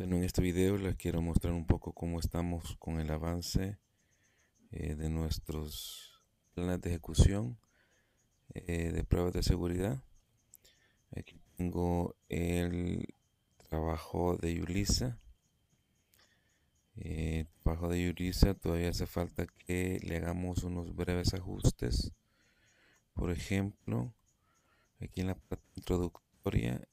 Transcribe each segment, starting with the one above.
Bueno, en este video les quiero mostrar un poco cómo estamos con el avance eh, de nuestros planes de ejecución eh, de pruebas de seguridad. Aquí tengo el trabajo de Yulisa. Eh, trabajo de Yulisa todavía hace falta que le hagamos unos breves ajustes. Por ejemplo, aquí en la parte introductoria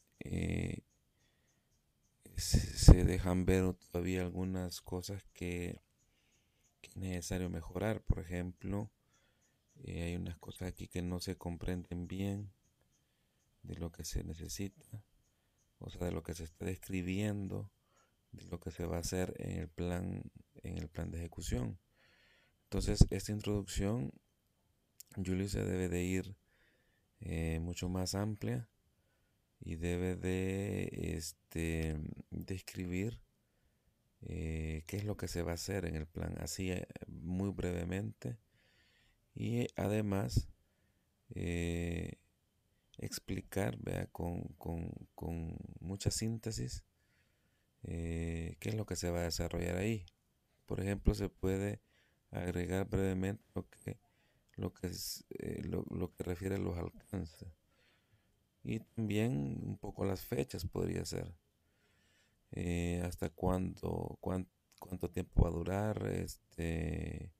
se dejan ver todavía algunas cosas que, es necesario mejorar. Por ejemplo, eh, hay unas cosas aquí que no se comprenden bien de lo que se necesita, o sea, de lo que se está describiendo, de lo que se va a hacer en el plan, en el plan de ejecución. Entonces, esta introducción, Julio, se debe de ir eh, mucho más amplia y debe de este, describir eh, qué es lo que se va a hacer en el plan, así eh, muy brevemente. Y además eh, explicar ¿vea? Con, mucha síntesis qué es lo que se va a desarrollar ahí. Por ejemplo, se puede agregar brevemente lo que, lo que refiere a los alcances y también un poco las fechas podría ser. Eh, hasta cuándo, cuánto tiempo va a durar, este,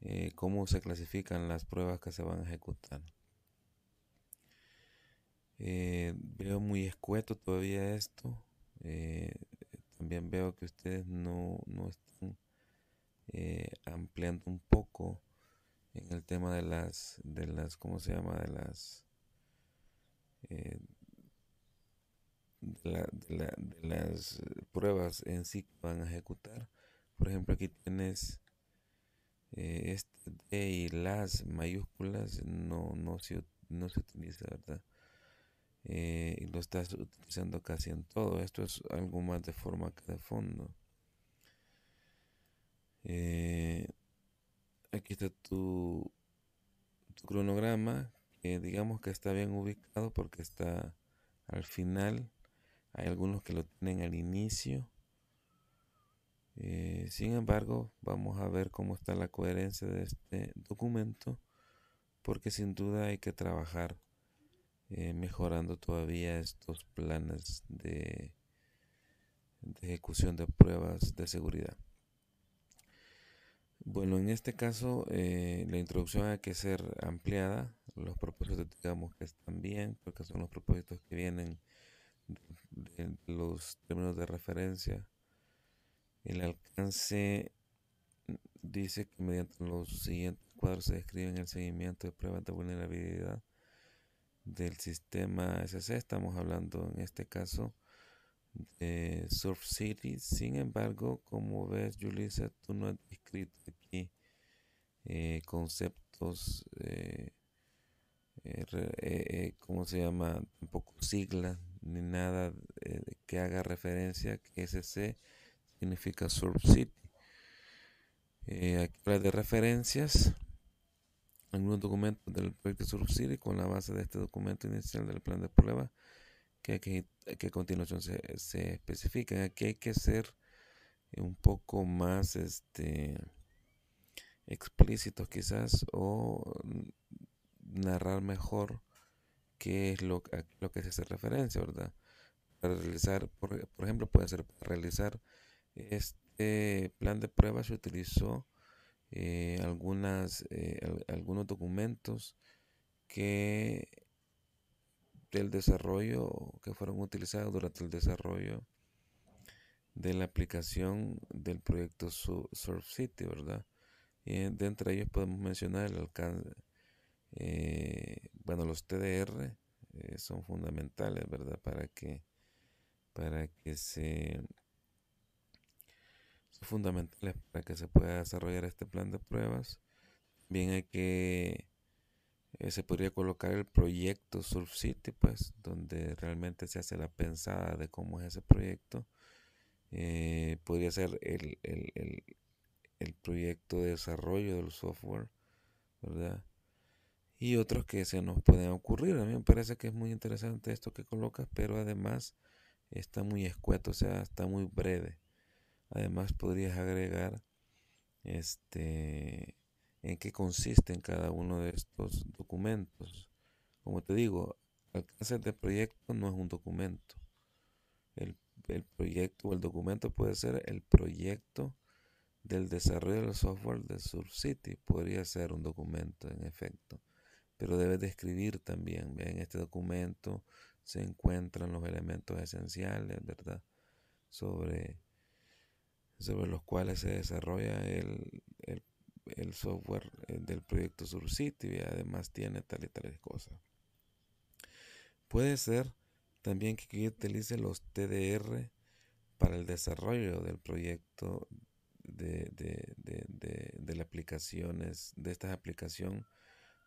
eh, cómo se clasifican las pruebas que se van a ejecutar. Eh, veo muy escueto todavía esto. también veo que ustedes no, no están ampliando un poco en el tema de las, de las, ¿cómo se llama? De las eh, de, las pruebas en sí que van a ejecutar. Por ejemplo, aquí tienes eh, este de y las mayúsculas no, no, se, no se utiliza, ¿verdad? Eh, y lo estás utilizando casi en todo. Esto es algo más de forma que de fondo. aquí está tu cronograma eh, digamos que está bien ubicado porque está al final. Hay algunos que lo tienen al inicio. Eh, sin embargo, vamos a ver cómo está la coherencia de este documento porque sin duda hay que trabajar eh, mejorando todavía estos planes de, ejecución de pruebas de seguridad. Bueno, en este caso la introducción hay que ser ampliada los propósitos digamos que están bien, porque son los propósitos que vienen de, los términos de referencia. El alcance dice que mediante los siguientes cuadros se describen el seguimiento de pruebas de vulnerabilidad del sistema SC. Estamos hablando en este caso de Surf City. Sin embargo, como ves, Julissa, tú no has descrito aquí eh, conceptos. Eh, eh, eh, eh, ¿cómo se llama? Tampoco sigla ni nada que haga referencia que SC significa Surf City. aquí hay de referencias, algunos documentos del proyecto Surf City con la base de este documento inicial del plan de prueba que, aquí, que a continuación se, se especifican. Aquí hay que ser un poco más este explícitos quizás o narrar mejor qué es lo, lo que se hace referencia, ¿verdad? Para realizar, por, ejemplo, puede ser para realizar este plan de pruebas se utilizó eh, algunas, eh, algunos documentos que del desarrollo que fueron utilizados durante el desarrollo de la aplicación del proyecto Surf City, ¿verdad? Y eh, de entre ellos podemos mencionar el alcance, eh, bueno, los TDR eh, son fundamentales, ¿verdad? Para que, para que se... fundamentales para que se pueda desarrollar este plan de pruebas. Bien hay que... Eh, se podría colocar el proyecto Surf City, pues, donde realmente se hace la pensada de cómo es ese proyecto. Eh, podría ser el, el, proyecto de desarrollo del software, ¿verdad? y otros que se nos pueden ocurrir. A mí me parece que es muy interesante esto que colocas, pero además está muy escueto, o sea, está muy breve. Además podrías agregar este en qué consisten cada uno de estos documentos. Como te digo, alcance de proyecto no es un documento. El, proyecto o el documento puede ser el proyecto del desarrollo del software de City. Podría ser un documento, en efecto pero debes describir también. En este documento se encuentran los elementos esenciales, ¿verdad? Sobre, los cuales se desarrolla el, software eh, del proyecto SurCity y además tiene tal y tal cosas. Puede ser también que utilice los TDR para el desarrollo del proyecto de, de, de, de, de aplicaciones,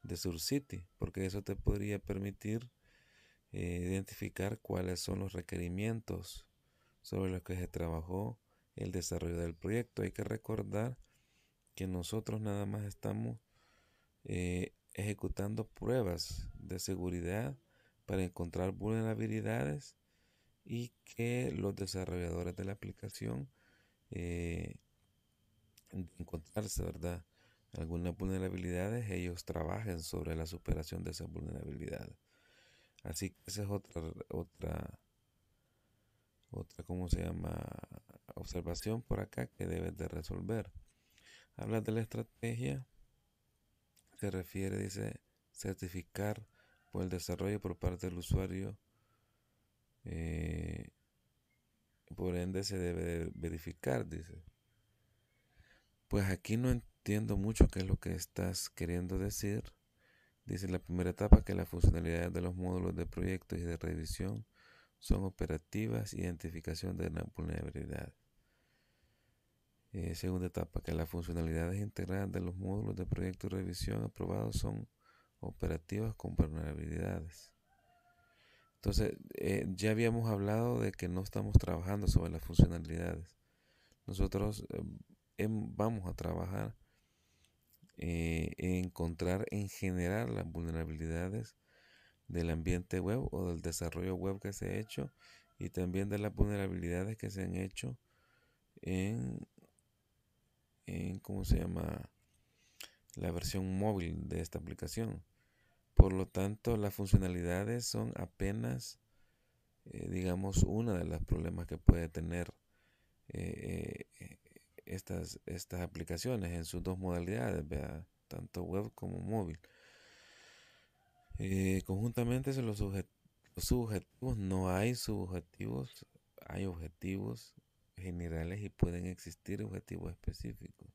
de SurCity, porque eso te podría permitir eh, identificar cuáles son los requerimientos sobre los que se trabajó el desarrollo del proyecto. Hay que recordar que nosotros nada más estamos eh, ejecutando pruebas de seguridad para encontrar vulnerabilidades y que los desarrolladores de la aplicación eh, encontrarse, ¿verdad? algunas vulnerabilidades, ellos trabajen sobre la superación de esas vulnerabilidades. Así que esa es otra, otra, otra, ¿cómo se llama? Observación por acá que debes de resolver. Habla de la estrategia, se refiere, dice, certificar por el desarrollo por parte del usuario. Eh, por ende se debe verificar, dice. Pues aquí no entiendo entiendo mucho qué es lo que estás queriendo decir. Dice la primera etapa que las funcionalidades de los módulos de proyecto y de revisión son operativas, identificación de vulnerabilidad. Eh, segunda etapa, que las funcionalidades integradas de los módulos de proyecto y revisión aprobados son operativas con vulnerabilidades. Entonces, eh, ya habíamos hablado de que no estamos trabajando sobre las funcionalidades. Nosotros eh, em, vamos a trabajar eh, encontrar en general las vulnerabilidades del ambiente web o del desarrollo web que se ha hecho y también de las vulnerabilidades que se han hecho en, ¿cómo se llama? La versión móvil de esta aplicación. Por lo tanto, las funcionalidades son apenas, eh, digamos, una de las problemas que puede tener eh, estas, estas aplicaciones en sus dos modalidades, tanto web como móvil. Eh, conjuntamente son los, subjetivos, no hay subjetivos, hay objetivos generales y pueden existir objetivos específicos.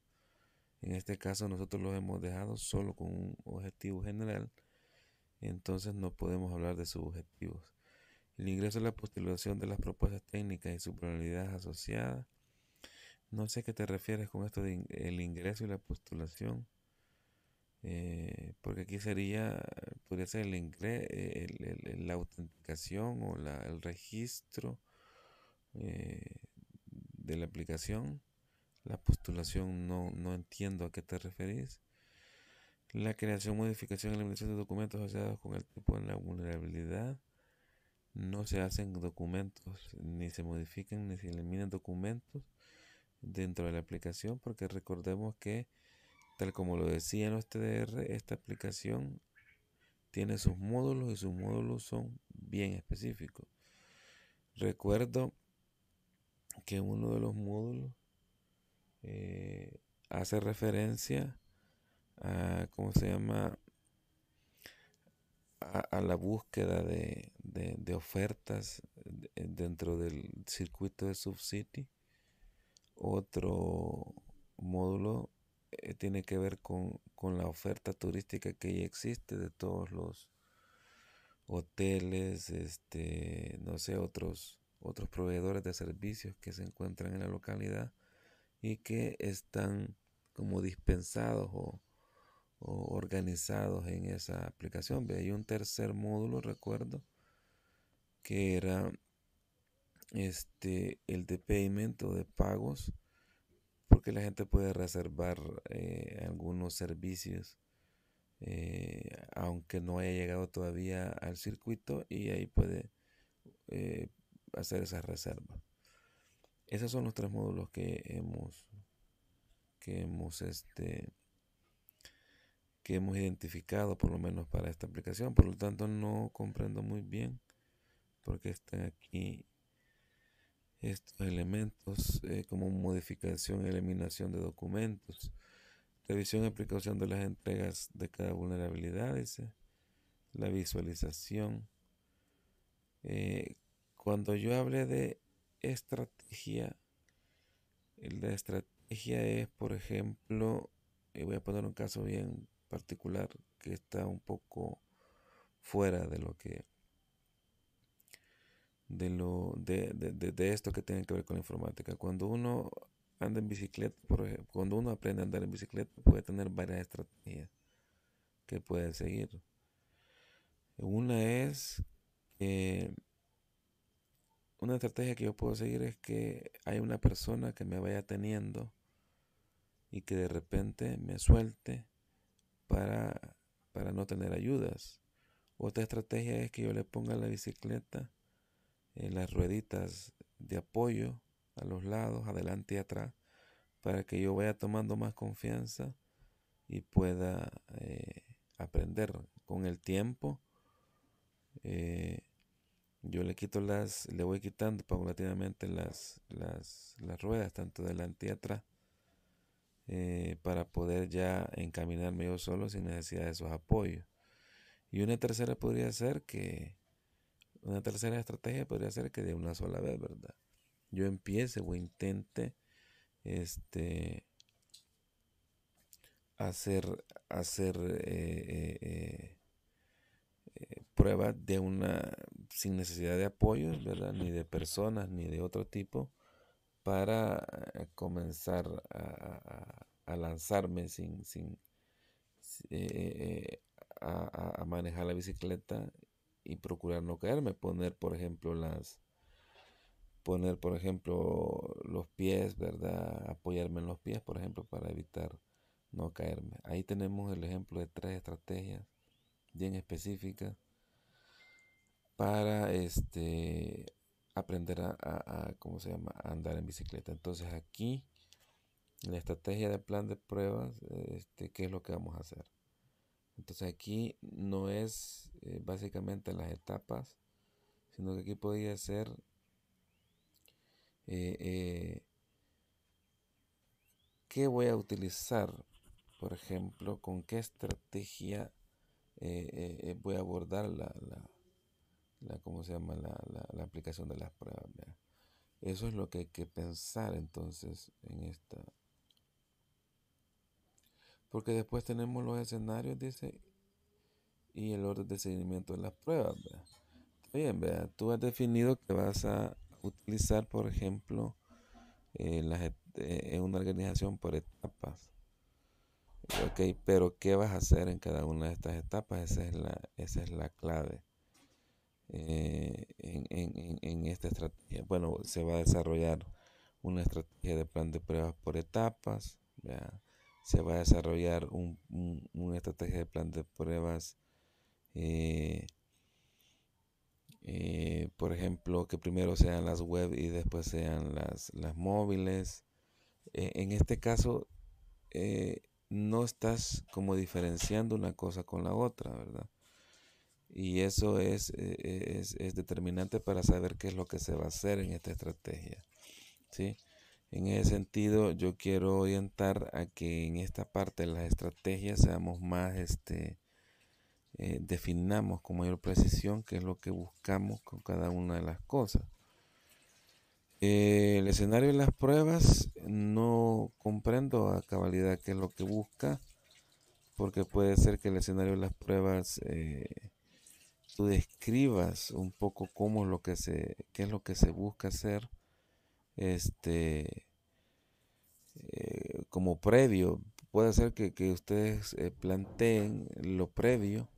En este caso nosotros los hemos dejado solo con un objetivo general, entonces no podemos hablar de subjetivos. El ingreso a la postulación de las propuestas técnicas y su probabilidad asociada no sé a qué te refieres con esto del de ingreso y la postulación. Eh, porque aquí sería, podría ser el la autenticación o el registro eh, de la aplicación. La postulación no, entiendo a qué te referís. La creación, modificación y eliminación de documentos asociados con el tipo de la vulnerabilidad. No se hacen documentos, ni se modifican, ni se eliminan documentos dentro de la aplicación porque recordemos que tal como lo decía en los TDR esta aplicación tiene sus módulos y sus módulos son bien específicos recuerdo que uno de los módulos eh, hace referencia a cómo se llama a, la búsqueda de, de, ofertas eh, dentro del circuito de Subcity otro módulo eh, tiene que ver con, la oferta turística que ya existe de todos los hoteles, este, no sé, otros, otros proveedores de servicios que se encuentran en la localidad y que están como dispensados o, o organizados en esa aplicación. Hay un tercer módulo, recuerdo, que era este, el de payment o de pagos, porque la gente puede reservar eh, algunos servicios, eh, aunque no haya llegado todavía al circuito, y ahí puede eh, hacer esa reserva. Esos son los tres módulos que hemos, que hemos, este, que hemos identificado, por lo menos para esta aplicación. Por lo tanto, no comprendo muy bien porque está aquí estos elementos eh, como modificación eliminación de documentos, revisión y aplicación de las entregas de cada vulnerabilidad, la visualización. Eh, cuando yo hable de estrategia, la estrategia es, por ejemplo, y voy a poner un caso bien particular que está un poco fuera de lo que de, lo, de, esto que tiene que ver con la informática. Cuando uno anda en bicicleta, por ejemplo, cuando uno aprende a andar en bicicleta, puede tener varias estrategias que puede seguir. Una es que una estrategia que yo puedo seguir es que hay una persona que me vaya teniendo y que de repente me suelte para, para no tener ayudas. Otra estrategia es que yo le ponga la bicicleta las rueditas de apoyo a los lados, adelante y atrás, para que yo vaya tomando más confianza y pueda eh, aprender con el tiempo. Eh, yo le quito las, le voy quitando paulatinamente las, las, ruedas, tanto adelante y atrás, eh, para poder ya encaminarme yo solo sin necesidad de esos apoyos. Y una tercera podría ser que una tercera estrategia podría ser que de una sola vez, ¿verdad? Yo empiece o intente este, hacer, hacer eh, eh, eh, pruebas de una, sin necesidad de apoyos, ¿verdad? Ni de personas, ni de otro tipo, para comenzar a, lanzarme sin, sin, a, a, manejar la bicicleta y procurar no caerme, poner por ejemplo las poner por ejemplo los pies, ¿verdad? Apoyarme en los pies, por ejemplo, para evitar no caerme. Ahí tenemos el ejemplo de tres estrategias bien específicas para este aprender a, a, ¿cómo se llama? andar en bicicleta. Entonces aquí la estrategia de plan de pruebas, este, ¿qué es lo que vamos a hacer? Entonces aquí no es eh, básicamente las etapas, sino que aquí podría ser eh, eh, qué voy a utilizar, por ejemplo, con qué estrategia voy a abordar la, ¿cómo se llama? La, aplicación de las pruebas. Eso es lo que hay que pensar entonces en esta porque después tenemos los escenarios, dice, y el orden de seguimiento de las pruebas. Bien, vea tú has definido que vas a utilizar, por ejemplo, eh, eh, una organización por etapas. Eh, ok, pero ¿qué vas a hacer en cada una de estas etapas? Esa es la, esa es la clave en, en esta estrategia. Bueno, se va a desarrollar una estrategia de plan de pruebas por etapas. ¿verdad? se va a desarrollar una estrategia de plan de pruebas, eh, eh, por ejemplo, que primero sean las web y después sean las, móviles. Eh, en este caso, no estás como diferenciando una cosa con la otra, ¿verdad? Y eso es, e, e, es, es determinante para saber qué es lo que se va a hacer en esta estrategia. ¿Sí? En ese sentido, yo quiero orientar a que en esta parte de las estrategias seamos más, este, eh, definamos con mayor precisión qué es lo que buscamos con cada una de las cosas. Eh, el escenario de las pruebas no comprendo a cabalidad qué es lo que busca, porque puede ser que el escenario de las pruebas eh, tú describas un poco cómo lo que se, qué es lo que se busca hacer este, eh, como previo. Puede ser que, ustedes eh, planteen lo previo,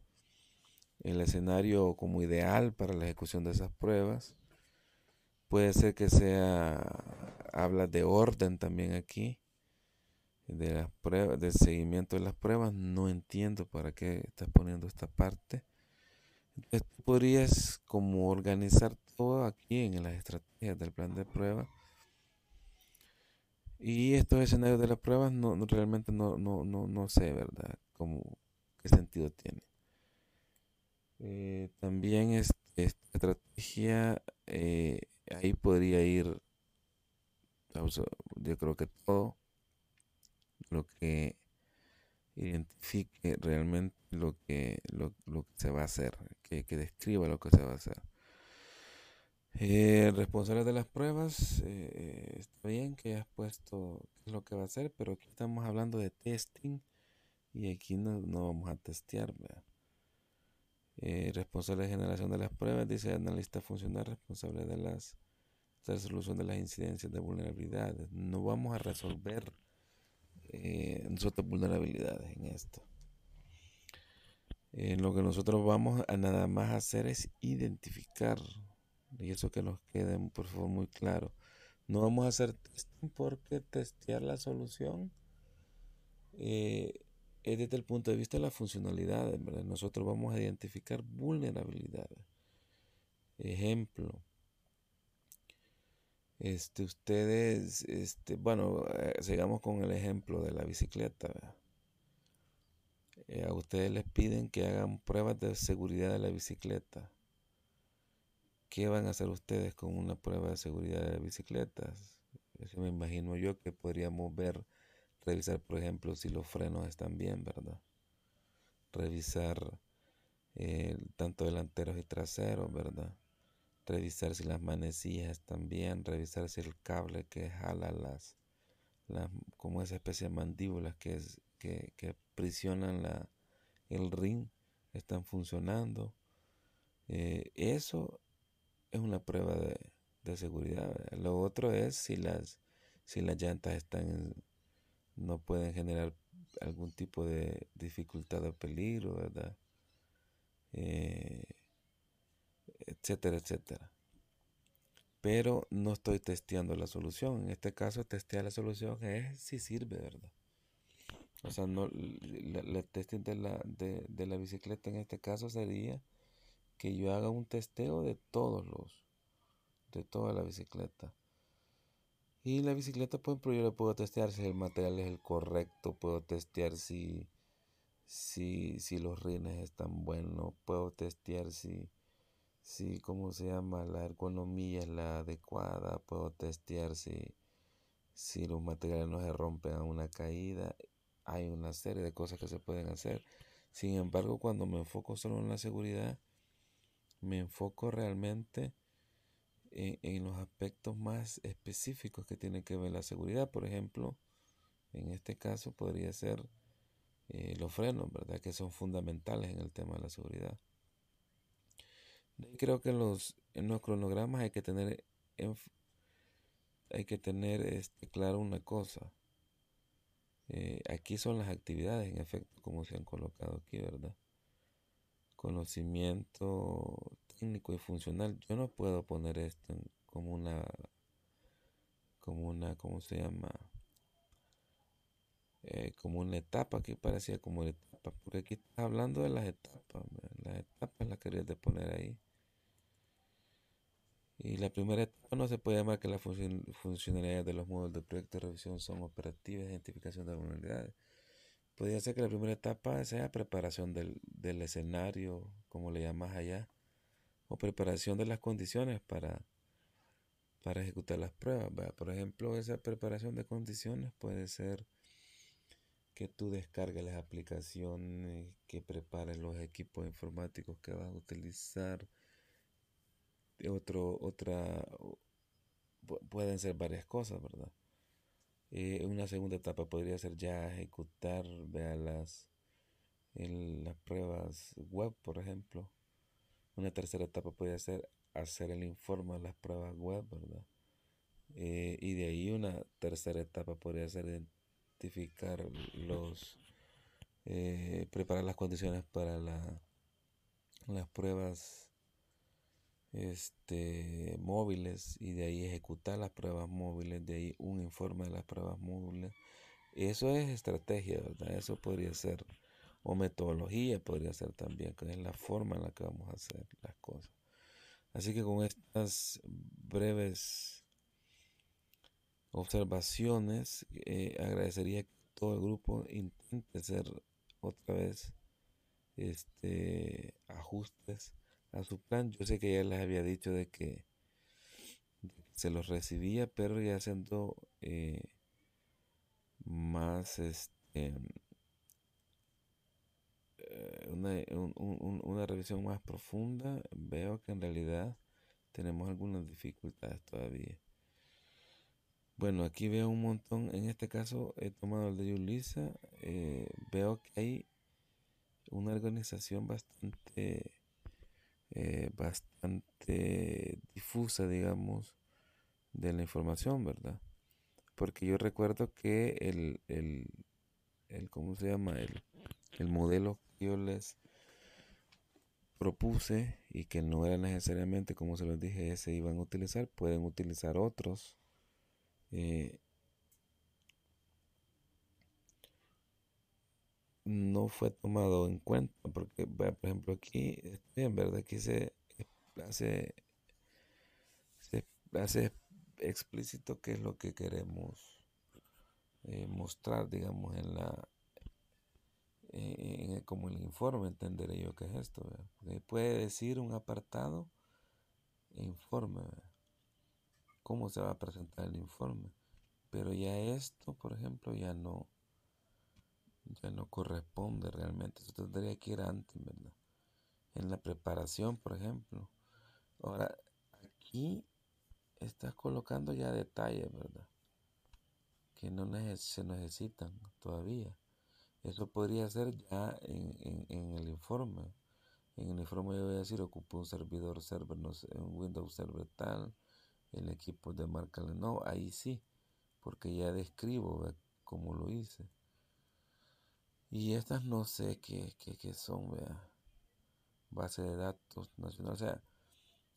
el escenario como ideal para la ejecución de esas pruebas. Puede ser que sea, habla de orden también aquí, de las pruebas, del seguimiento de las pruebas. No entiendo para qué estás poniendo esta parte. Entonces, podrías como organizar todo aquí en las estrategias del plan de prueba y estos escenarios de las pruebas no, realmente no, no, no, sé, ¿verdad? Cómo, ¿Qué sentido tiene? Eh, también esta estrategia, eh, ahí podría ir, yo creo que todo lo que identifique realmente lo que, lo, que se va a hacer, que describa lo que se va a hacer. Eh, responsable de las pruebas, eh, eh, está bien que has puesto es lo que va a hacer, pero aquí estamos hablando de testing y aquí no, vamos a testear. responsable de generación de las pruebas, dice analista funcional responsable de las la resolución de las incidencias de vulnerabilidades. No vamos a resolver nuestras vulnerabilidades en esto. lo que nosotros vamos a nada más hacer es identificar y eso que nos quede por favor muy claro. No vamos a hacer testing porque testear la solución eh, es desde el punto de vista de las funcionalidades, Nosotros vamos a identificar vulnerabilidades. Ejemplo, este, ustedes, este, bueno, eh, sigamos con el ejemplo de la bicicleta. Eh, a ustedes les piden que hagan pruebas de seguridad de la bicicleta. ¿Qué van a hacer ustedes con una prueba de seguridad de bicicletas? me imagino yo que podríamos ver, revisar, por ejemplo, si los frenos están bien, ¿verdad? Revisar eh, tanto delanteros y traseros, ¿verdad? Revisar si las manecillas están bien, revisar si el cable que jala las, como esa especie de mandíbulas que, es, que, que prisionan la, el ring están funcionando. Eh, eso es una prueba de, seguridad. Lo otro es si las, si las llantas están no pueden generar algún tipo de dificultad o peligro, ¿verdad? Eh, etcétera, etcétera. Pero no estoy testeando la solución. En este caso, testear la solución es si sirve, ¿verdad? O sea, no, el testing de la, de, de la bicicleta en este caso sería que yo haga un testeo de todos los, de toda la bicicleta. Y la bicicleta, por ejemplo, yo la puedo testear si el material es el correcto, puedo testear si, si, si los rines están buenos, puedo testear si, si, ¿cómo se llama? La ergonomía es la adecuada, puedo testear si, si los materiales no se rompen a una caída. Hay una serie de cosas que se pueden hacer. Sin embargo, cuando me enfoco solo en la seguridad, me enfoco realmente en, los aspectos más específicos que tienen que ver la seguridad. Por ejemplo, en este caso podría ser eh, los frenos, ¿verdad? Que son fundamentales en el tema de la seguridad. Creo que los, en los cronogramas hay que tener, hay que tener este, claro una cosa. Eh, aquí son las actividades, en efecto, como se han colocado aquí, ¿verdad? conocimiento técnico y funcional. Yo no puedo poner esto como una, como una, ¿cómo se llama? Eh, como una etapa, que parecía como una etapa, porque aquí estás hablando de las etapas, las etapas las quería de poner ahí. Y la primera etapa no se puede llamar que las funcionalidades de los módulos de proyecto de revisión son operativas, de identificación de vulnerabilidades Podría ser que la primera etapa sea preparación del, escenario, como le llamas allá, o preparación de las condiciones para, para ejecutar las pruebas. Por ejemplo, esa preparación de condiciones puede ser que tú descargues las aplicaciones, que prepares los equipos informáticos que vas a utilizar. Otro, otra, pueden ser varias cosas, ¿verdad? Eh, una segunda etapa podría ser ya ejecutar las, las pruebas web, por ejemplo. Una tercera etapa podría ser hacer el informe de las pruebas web, ¿verdad? Eh, y de ahí una tercera etapa podría ser identificar los, eh, preparar las condiciones para las pruebas este, móviles y de ahí ejecutar las pruebas móviles, de ahí un informe de las pruebas móviles. Eso es estrategia, ¿verdad? Eso podría ser, o metodología podría ser también, que es la forma en la que vamos a hacer las cosas. Así que con estas breves observaciones, eh, agradecería que todo el grupo intente hacer otra vez este ajustes a su plan. Yo sé que ya les había dicho de que, se los recibía, pero ya siendo eh, más este, eh, una, una revisión más profunda, veo que en realidad tenemos algunas dificultades todavía. Bueno, aquí veo un montón, en este caso he tomado el de Julissa, eh, veo que hay una organización bastante eh, bastante difusa, digamos, de la información, ¿verdad? Porque yo recuerdo que el, el, el ¿cómo se llama? El, el modelo que yo les propuse y que no era necesariamente, como se los dije, ese iban a utilizar, pueden utilizar otros. Eh, no fue tomado en cuenta, porque por ejemplo aquí, en verdad aquí se hace, se hace explícito qué es lo que queremos eh, mostrar, digamos, en la como el informe, entenderé yo qué es esto. Eh, puede decir un apartado e informe, cómo se va a presentar el informe. Pero ya esto, por ejemplo, ya no, ya no corresponde realmente. Eso tendría que ir antes, ¿verdad? En la preparación, por ejemplo. Ahora, aquí estás colocando ya detalles, ¿verdad? Que no se necesitan todavía. Eso podría ser ya en, el informe. En el informe yo voy a decir, ocupó un servidor server, un Windows server tal, el equipo de marca Lenovo. Ahí sí, porque ya describo cómo lo hice. Y estas no sé qué, son, vea. Base de datos nacional. O sea,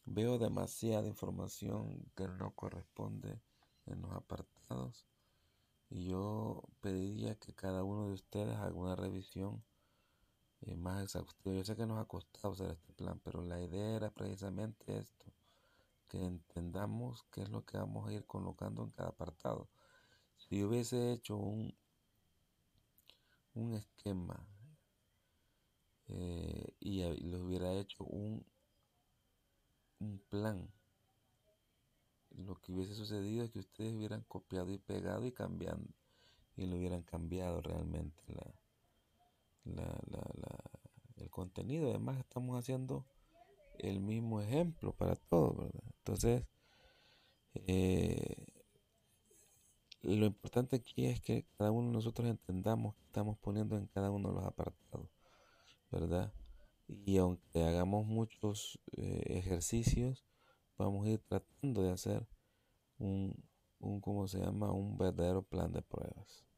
veo demasiada información que no corresponde en los apartados. Y yo pediría que cada uno de ustedes haga una revisión eh, más exhaustiva. Yo sé que nos ha costado hacer este plan, pero la idea era precisamente esto. Que entendamos qué es lo que vamos a ir colocando en cada apartado. Si hubiese hecho un un esquema eh, y lo hubiera hecho un, un plan, lo que hubiese sucedido es que ustedes hubieran copiado y pegado y cambiando y lo hubieran cambiado realmente la, la, la, el contenido. Además estamos haciendo el mismo ejemplo para todos, Entonces, eh, lo importante aquí es que cada uno de nosotros entendamos que estamos poniendo en cada uno de los apartados, ¿verdad? Y aunque hagamos muchos eh, ejercicios, vamos a ir tratando de hacer un, un, ¿cómo se llama? Un verdadero plan de pruebas.